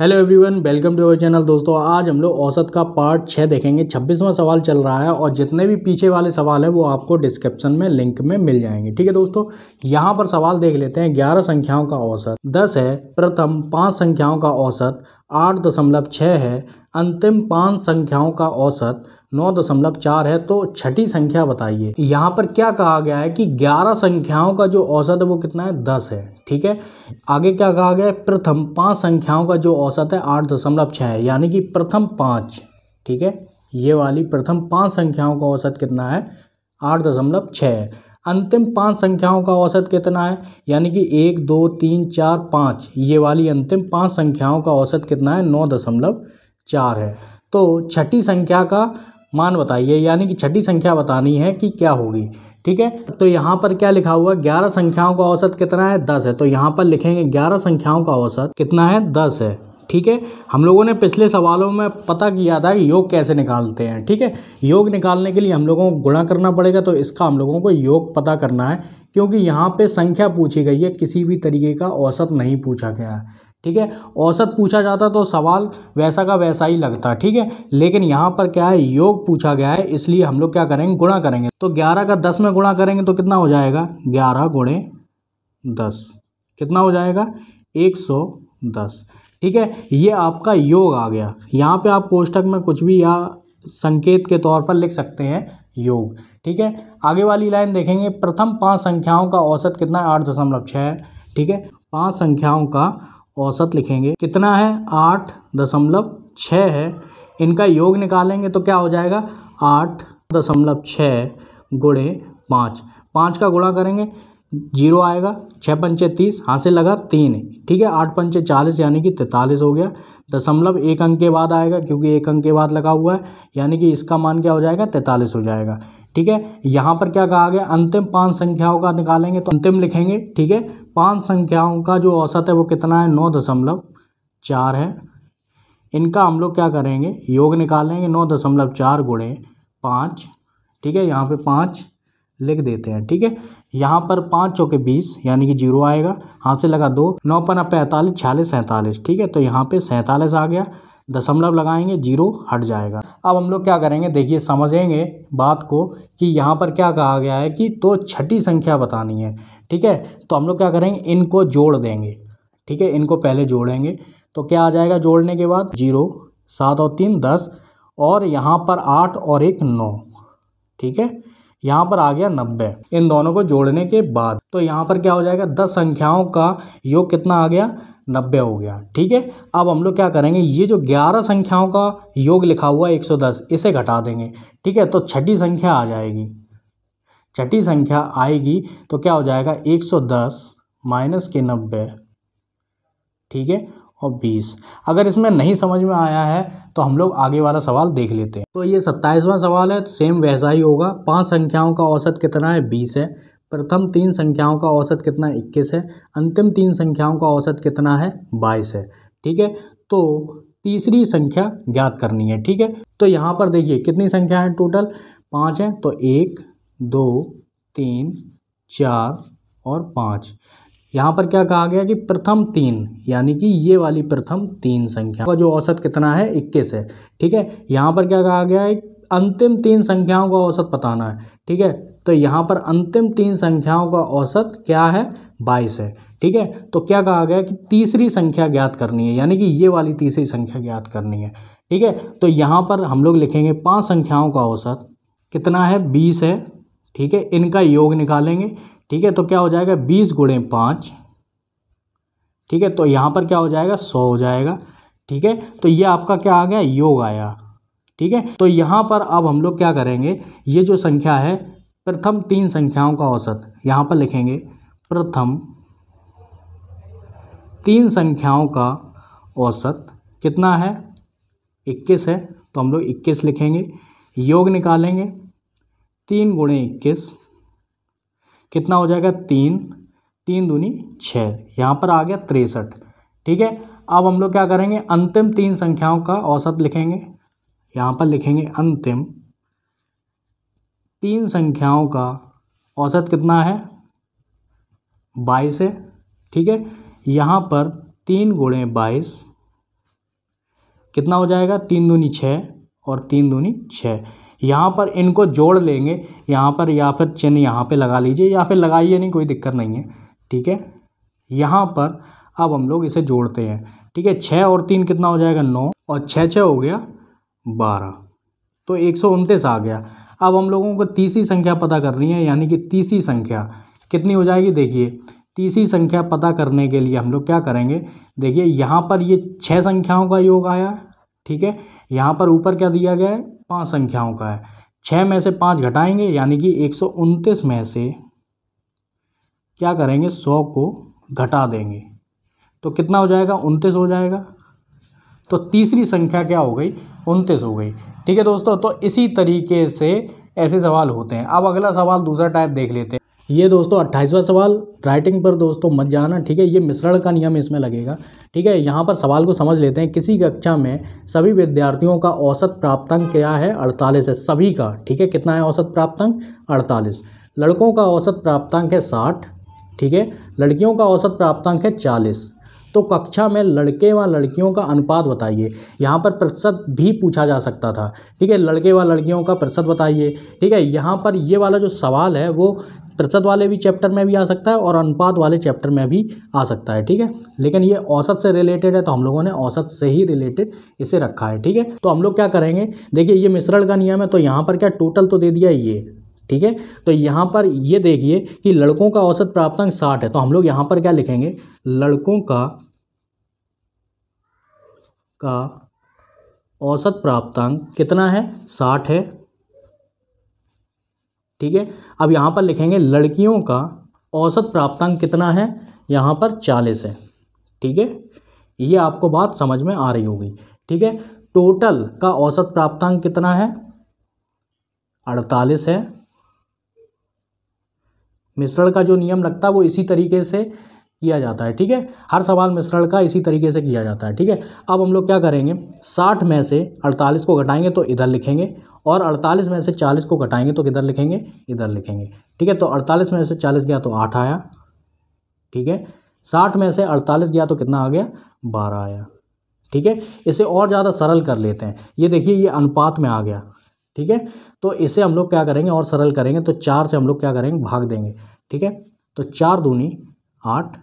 hello everyone welcome to our channel दोस्तों आज हम लोग औसत का पार्ट छः देखेंगे छब्बीसवां सवाल चल रहा है और जितने भी पीछे वाले सवाल हैं वो आपको डिस्क्रिप्शन में लिंक में मिल जाएंगे ठीक है दोस्तों यहाँ पर सवाल देख लेते हैं ग्यारह संख्याओं का औसत दस है प्रथम पाँच संख्याओं का औसत आठ दशमलव छः है अंतिम पाँच संख्याओं का औसत नौ दशमलव चार है तो छठी संख्या बताइए यहाँ पर क्या कहा गया है कि ग्यारह संख्याओं का जो औसत है वो कितना है दस है ठीक है आगे क्या कहा गया है प्रथम पांच संख्याओं का जो औसत है आठ दशमलव छः है यानी कि प्रथम पाँच ठीक है ये वाली प्रथम पांच संख्याओं का औसत कितना है आठ दशमलव छः है अंतिम पांच संख्याओं का औसत कितना है यानी कि एक दो तीन चार पाँच ये वाली अंतिम पाँच संख्याओं का औसत कितना है नौ दशमलव चार है तो छठी संख्या का मान बताइए यानी कि छठी संख्या बतानी है कि क्या होगी ठीक है तो यहाँ पर क्या लिखा हुआ ग्यारह संख्याओं का औसत कितना है दस है तो यहाँ पर लिखेंगे ग्यारह संख्याओं का औसत कितना है दस है ठीक है हम लोगों ने पिछले सवालों में पता किया था कि योग कैसे निकालते हैं ठीक है योग निकालने के लिए हम लोगों को गुणा करना पड़ेगा तो इसका हम लोगों को योग पता करना है क्योंकि यहाँ पे संख्या पूछी गई है किसी भी तरीके का औसत नहीं पूछा गया है ठीक है औसत पूछा जाता तो सवाल वैसा का वैसा ही लगता ठीक है लेकिन यहाँ पर क्या है योग पूछा गया है इसलिए हम लोग क्या करेंगे गुणा करेंगे तो ग्यारह का दस में गुणा करेंगे तो कितना हो जाएगा ग्यारह गुणे दस कितना हो जाएगा एक सौ दस ठीक है ये आपका योग आ गया यहाँ पे आप कोष्टक में कुछ भी या संकेत के तौर पर लिख सकते हैं योग ठीक है आगे वाली लाइन देखेंगे प्रथम पांच संख्याओं का औसत कितना है आठ दशमलव छः ठीक है पांच संख्याओं का औसत लिखेंगे कितना है आठ दशमलव छः है इनका योग निकालेंगे तो क्या हो जाएगा आठ दशमलव छः गुणे पाँच पाँच का गुणा करेंगे जीरो आएगा छः पंचे तीस हाँ से लगा तीन ठीक है आठ पंचे चालीस यानी कि तैंतालीस हो गया दशमलव एक अंक के बाद आएगा क्योंकि एक अंक के बाद लगा हुआ है यानी कि इसका मान क्या हो जाएगा तैंतालीस हो जाएगा ठीक है यहाँ पर क्या कहा गया अंतिम पांच संख्याओं का निकालेंगे तो अंतिम लिखेंगे ठीक है पाँच संख्याओं का जो औसत है वो कितना है नौ दशमलव चार है इनका हम लोग क्या करेंगे योग निकालेंगे नौ दशमलव चार गुणे पाँच ठीक है यहाँ पर पाँच लिख देते हैं ठीक है यहाँ पर पाँच चौके बीस यानी कि जीरो आएगा हाथ से लगा दो नौ पन्ना पैंतालीस छियालीस सैंतालीस ठीक है तो यहाँ पे सैंतालीस आ गया दशमलव लगाएंगे जीरो हट जाएगा अब हम लोग क्या करेंगे देखिए समझेंगे बात को कि यहाँ पर क्या कहा गया है कि तो छठी संख्या बतानी है ठीक है तो हम लोग क्या करेंगे इनको जोड़ देंगे ठीक है इनको पहले जोड़ेंगे तो क्या आ जाएगा जोड़ने के बाद जीरो सात और तीन दस और यहाँ पर आठ और एक नौ ठीक है यहाँ पर आ गया नब्बे इन दोनों को जोड़ने के बाद तो यहाँ पर क्या हो जाएगा दस संख्याओं का योग कितना आ गया नब्बे हो गया ठीक है अब हम लोग क्या करेंगे ये जो ग्यारह संख्याओं का योग लिखा हुआ है एक सौ दस इसे घटा देंगे ठीक है तो छठी संख्या आ जाएगी छठी संख्या आएगी तो क्या हो जाएगा एक सौ दस माइनस के नब्बे ठीक है और बीस अगर इसमें नहीं समझ में आया है तो हम लोग आगे वाला सवाल देख लेते हैं तो ये सत्ताईसवां सवाल है सेम वैसा ही होगा पांच संख्याओं का औसत कितना है बीस है प्रथम तीन संख्याओं का औसत कितना इक्कीस है अंतिम तीन संख्याओं का औसत कितना है बाईस है ठीक है तो तीसरी संख्या ज्ञात करनी है ठीक है तो यहाँ पर देखिए कितनी संख्या है टोटल पाँच हैं तो एक दो तीन चार और पाँच यहाँ पर क्या कहा गया कि प्रथम तीन यानी कि ये वाली प्रथम तीन संख्या का जो औसत कितना है इक्कीस है ठीक है यहाँ पर क्या कहा गया है अंतिम तीन संख्याओं का औसत बताना है ठीक है तो यहाँ पर अंतिम तीन संख्याओं का औसत क्या है बाईस है ठीक है तो क्या कहा गया कि तीसरी संख्या ज्ञात करनी है यानी कि ये वाली तीसरी संख्या ज्ञात करनी है ठीक है तो यहाँ पर हम लोग लिखेंगे पाँच संख्याओं का औसत कितना है बीस है ठीक है इनका योग निकालेंगे ठीक है तो क्या हो जाएगा बीस गुणे पाँच ठीक है तो यहाँ पर क्या हो जाएगा सौ हो जाएगा ठीक है तो ये आपका क्या आ गया योग आया ठीक है तो यहाँ पर अब हम लोग क्या करेंगे ये जो संख्या है प्रथम तीन संख्याओं का औसत यहाँ पर लिखेंगे प्रथम तीन संख्याओं का औसत कितना है इक्कीस है तो हम लोग इक्कीस लिखेंगे योग निकालेंगे तीन गुणे इक्कीस कितना हो जाएगा तीन तीन दूनी छः यहाँ पर आ गया तिरसठ ठीक है अब हम लोग क्या करेंगे अंतिम तीन संख्याओं का औसत लिखेंगे यहाँ पर लिखेंगे अंतिम तीन संख्याओं का औसत कितना है बाईस है ठीक है यहाँ पर तीन गुणे बाईस कितना हो जाएगा तीन दूनी छः और तीन दूनी छः यहाँ पर इनको जोड़ लेंगे यहाँ पर या फिर चिन्ह यहाँ पे लगा लीजिए या फिर लगाइए नहीं कोई दिक्कत नहीं है ठीक है यहाँ पर अब हम लोग इसे जोड़ते हैं ठीक है छः और तीन कितना हो जाएगा नौ और छः छः हो गया बारह तो एक सौ उनतीस आ गया अब हम लोगों को तीसरी संख्या पता करनी है यानी कि तीसरी संख्या कितनी हो जाएगी देखिए तीसरी संख्या पता करने के लिए हम लोग क्या करेंगे देखिए यहाँ पर ये छः संख्याओं का योग आया ठीक है यहाँ पर ऊपर क्या दिया गया है पांच संख्याओं का है छः में से पाँच घटाएंगे यानी कि एक में से क्या करेंगे सौ को घटा देंगे तो कितना हो जाएगा उनतीस हो जाएगा तो तीसरी संख्या क्या हो गई उनतीस हो गई ठीक है दोस्तों तो इसी तरीके से ऐसे सवाल होते हैं अब अगला सवाल दूसरा टाइप देख लेते हैं ये दोस्तों अट्ठाईसवा सवाल राइटिंग पर दोस्तों मत जाना ठीक है ये मिश्रण का नियम इसमें लगेगा ठीक है यहाँ पर सवाल को समझ लेते हैं किसी कक्षा में सभी विद्यार्थियों का औसत प्राप्तांक क्या है अड़तालीस है सभी का ठीक है कितना है औसत प्राप्तांक अड़तालीस लड़कों का औसत प्राप्तांक है साठ ठीक है लड़कियों का औसत प्राप्तांक है चालीस तो कक्षा में लड़के व लड़कियों का अनुपात बताइए यहाँ पर प्रतिशत भी पूछा जा सकता था ठीक है लड़के व लड़कियों का प्रतिशत बताइए ठीक है यहाँ पर ये वाला जो सवाल है वो प्रतिशत वाले भी चैप्टर में भी आ सकता है और अनुपात वाले चैप्टर में भी आ सकता है ठीक है लेकिन ये औसत से रिलेटेड है तो हम लोगों ने औसत से ही रिलेटेड इसे रखा है ठीक है तो हम लोग क्या करेंगे देखिए ये मिश्रण का नियम है तो यहाँ पर क्या टोटल तो दे दिया ये ठीक है तो यहाँ पर ये देखिए कि लड़कों का औसत प्राप्तांक साठ है तो हम लोग यहाँ पर क्या लिखेंगे लड़कों का का औसत प्राप्तांक कितना है साठ है ठीक है अब यहाँ पर लिखेंगे लड़कियों का औसत प्राप्तांक कितना है यहाँ पर चालीस है ठीक है ये आपको बात समझ में आ रही होगी ठीक है टोटल का औसत प्राप्तांक कितना है अड़तालीस है मिश्रण का जो नियम लगता है वो इसी तरीके से किया जाता है ठीक है हर सवाल मिश्रण का इसी तरीके से किया जाता है ठीक है अब हम लोग क्या करेंगे साठ में से अड़तालीस को घटाएंगे तो इधर लिखेंगे और अड़तालीस में से चालीस को घटाएंगे तो किधर लिखेंगे इधर लिखेंगे ठीक है तो अड़तालीस में से चालीस गया तो आठ आया ठीक है साठ में से अड़तालीस गया तो कितना आ गया बारह आया ठीक है इसे और ज़्यादा सरल कर लेते हैं ये देखिए ये अनुपात में आ गया ठीक है तो इसे हम लोग क्या करेंगे और सरल करेंगे तो चार से हम लोग क्या करेंगे भाग देंगे ठीक है तो चार दूनी आठ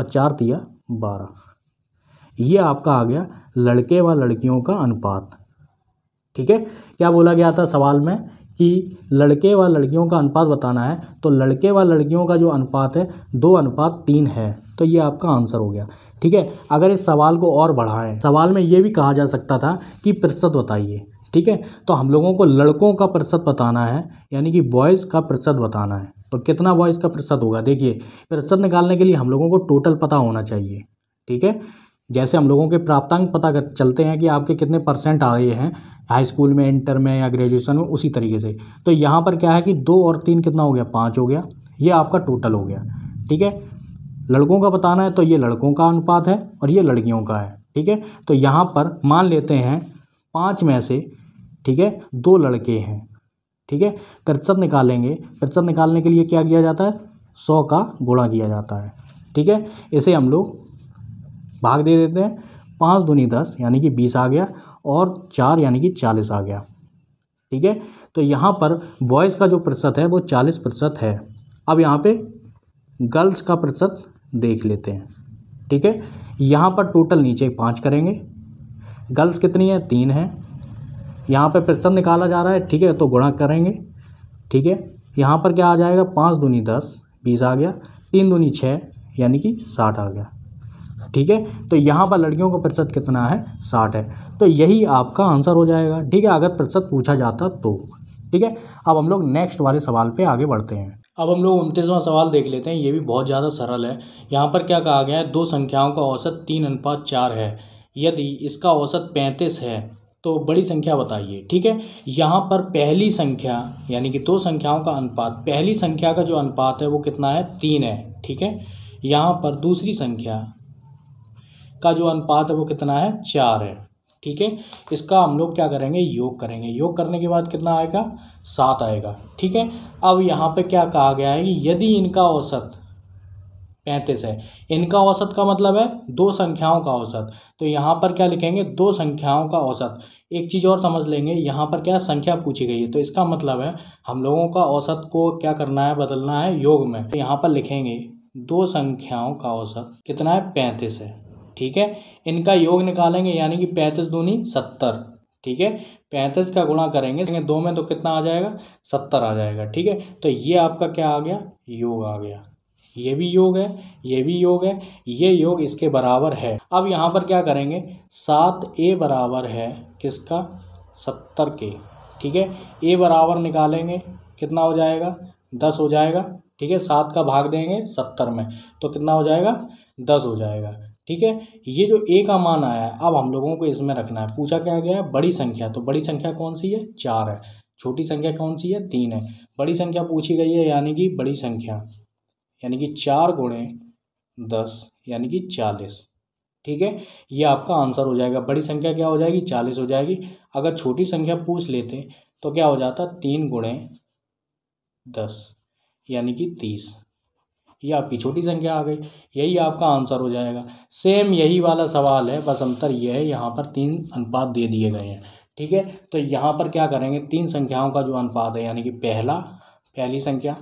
और चार तिया बारह ये आपका आ गया लड़के व लड़कियों का अनुपात ठीक है क्या बोला गया था सवाल में कि लड़के व लड़कियों का अनुपात बताना है तो लड़के व लड़कियों का जो अनुपात है दो अनुपात तीन है तो ये आपका आंसर हो गया ठीक है अगर इस सवाल को और बढ़ाएं सवाल में ये भी कहा जा सकता था कि प्रतिशत बताइए ठीक है तो हम लोगों को लड़कों का प्रतिशत बताना है यानी कि बॉयज़ का प्रतिशत बताना है तो कितना हुआ इसका प्रतिशत होगा देखिए प्रतिशत निकालने के लिए हम लोगों को टोटल पता होना चाहिए ठीक है जैसे हम लोगों के प्राप्तांक पता कर चलते हैं कि आपके कितने परसेंट आए हैं हाई स्कूल में इंटर में या ग्रेजुएशन में उसी तरीके से तो यहाँ पर क्या है कि दो और तीन कितना हो गया पाँच हो गया ये आपका टोटल हो गया ठीक है लड़कों का बताना है तो ये लड़कों का अनुपात है और ये लड़कियों का है ठीक है तो यहाँ पर मान लेते हैं पाँच में से ठीक है दो लड़के हैं ठीक है प्रतिशत निकालेंगे प्रतिशत निकालने के लिए क्या किया जाता है सौ का गुणा किया जाता है ठीक है इसे हम लोग भाग दे देते हैं पाँच दूनी दस यानी कि बीस आ गया और चार यानी कि चालीस आ गया ठीक है तो यहाँ पर बॉयज़ का जो प्रतिशत है वो चालीस प्रतिशत है अब यहाँ पे गर्ल्स का प्रतिशत देख लेते हैं ठीक है यहाँ पर टोटल नीचे पाँच करेंगे गर्ल्स कितनी है तीन है यहाँ पे प्रतिशत निकाला जा रहा है ठीक है तो गुणा करेंगे ठीक है यहाँ पर क्या आ जाएगा पाँच दूनी दस बीस आ गया तीन दूनी छः यानी कि साठ आ गया ठीक है तो यहाँ पर लड़कियों का प्रतिशत कितना है साठ है तो यही आपका आंसर हो जाएगा ठीक है अगर प्रतिशत पूछा जाता तो ठीक है अब हम लोग नेक्स्ट वाले सवाल पे आगे बढ़ते हैं अब हम लोग उनतीसवां सवाल देख लेते हैं ये भी बहुत ज़्यादा सरल है यहाँ पर क्या कहा गया है दो संख्याओं का औसत तीन अनुपात चार है यदि इसका औसत पैंतीस है तो बड़ी संख्या बताइए ठीक है यहाँ पर पहली संख्या यानी कि दो संख्याओं का अनुपात पहली संख्या का जो अनुपात है वो कितना है तीन है ठीक है यहाँ पर दूसरी संख्या का जो अनुपात है वो कितना है चार है ठीक है इसका हम लोग क्या करेंगे योग करेंगे योग करने के बाद कितना आएगा सात आएगा ठीक है अब यहाँ पे क्या कहा गया है कि यदि इनका औसत पैंतीस है इनका औसत का मतलब है दो संख्याओं का औसत तो यहाँ पर क्या लिखेंगे दो संख्याओं का औसत एक चीज़ और समझ लेंगे यहाँ पर क्या संख्या पूछी गई है तो इसका मतलब है हम लोगों का औसत को क्या करना है बदलना है योग में तो यहाँ पर लिखेंगे दो संख्याओं का औसत कितना है पैंतीस है ठीक है इनका योग निकालेंगे यानी कि पैंतीस दूनी सत्तर ठीक है पैंतीस का गुणा करेंगे दो में तो कितना आ जाएगा सत्तर आ जाएगा ठीक है तो ये आपका क्या आ गया योग आ गया ये भी योग है ये भी योग है ये योग इसके बराबर है अब यहाँ पर क्या करेंगे सात ए बराबर है किसका सत्तर के ठीक है ए बराबर निकालेंगे कितना हो जाएगा दस हो जाएगा ठीक है सात का भाग देंगे सत्तर में तो कितना हो जाएगा दस हो जाएगा ठीक है ये जो ए का मान आया है अब हम लोगों को इसमें रखना है पूछा क्या गया है बड़ी संख्या तो बड़ी संख्या कौन सी है चार है छोटी संख्या कौन सी है तीन है बड़ी संख्या पूछी गई है यानी कि बड़ी संख्या यानी कि चार गुणे दस यानी कि चालीस ठीक है ये आपका आंसर हो जाएगा बड़ी संख्या क्या हो जाएगी चालीस हो जाएगी अगर छोटी संख्या पूछ लेते तो क्या हो जाता तीन गुणे दस यानी कि तीस ये आपकी छोटी संख्या आ गई यही आपका आंसर हो जाएगा सेम यही वाला सवाल है बस अंतर यह है यहाँ पर तीन अनुपात दे दिए गए हैं ठीक है तो यहाँ पर क्या करेंगे तीन संख्याओं का जो अनुपात है यानी कि पहला पहली संख्या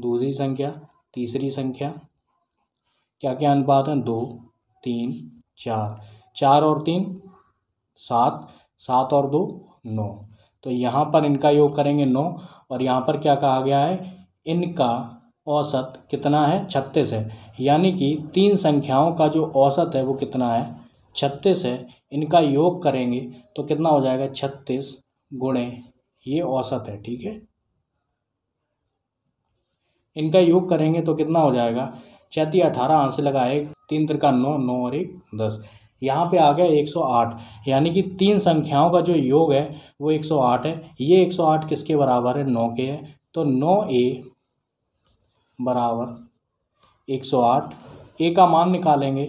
दूसरी संख्या तीसरी संख्या क्या क्या अनुपात हैं दो तीन चार चार और तीन सात सात और दो नौ तो यहाँ पर इनका योग करेंगे नौ और यहाँ पर क्या कहा गया है इनका औसत कितना है छत्तीस है यानी कि तीन संख्याओं का जो औसत है वो कितना है छत्तीस है इनका योग करेंगे तो कितना हो जाएगा छत्तीस गुणे ये औसत है ठीक है इनका योग करेंगे तो कितना हो जाएगा चैती अठारह आंसर एक तीन त्रिका नौ नौ और एक दस यहाँ पे आ गया 108 यानी कि तीन संख्याओं का जो योग है वो 108 है ये 108 किसके बराबर है नौ के है तो नौ ए बराबर 108 ए का मान निकालेंगे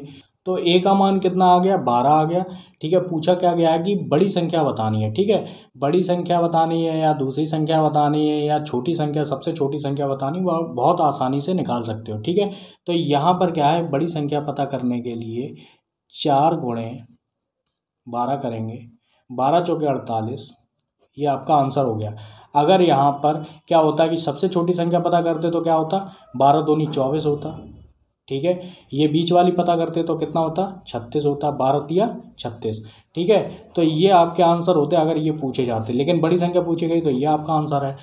तो ए का मान कितना आ गया बारह आ गया ठीक है पूछा क्या गया है कि बड़ी संख्या बतानी है ठीक है बड़ी संख्या बतानी है या दूसरी संख्या बतानी है या छोटी संख्या सबसे छोटी संख्या बतानी वह बहुत आसानी से निकाल सकते हो ठीक है तो यहाँ पर क्या है बड़ी संख्या पता करने के लिए चार गुणे बारह करेंगे बारह चौके अड़तालीस ये आपका आंसर हो गया अगर यहाँ पर क्या होता कि सबसे छोटी संख्या पता करते तो क्या होता बारह दोनी चौबीस होता ठीक है ये बीच वाली पता करते तो कितना होता छत्तीस होता बारह दिया छत्तीस ठीक है तो ये आपके आंसर होते अगर ये पूछे जाते लेकिन बड़ी संख्या पूछी गई तो ये आपका आंसर है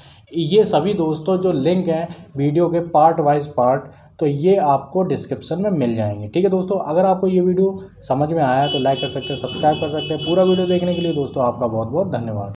ये सभी दोस्तों जो लिंक हैं वीडियो के पार्ट वाइज पार्ट तो ये आपको डिस्क्रिप्शन में मिल जाएंगे ठीक है दोस्तों अगर आपको ये वीडियो समझ में आया तो लाइक कर सकते हैं सब्सक्राइब कर सकते हैं पूरा वीडियो देखने के लिए दोस्तों आपका बहुत बहुत धन्यवाद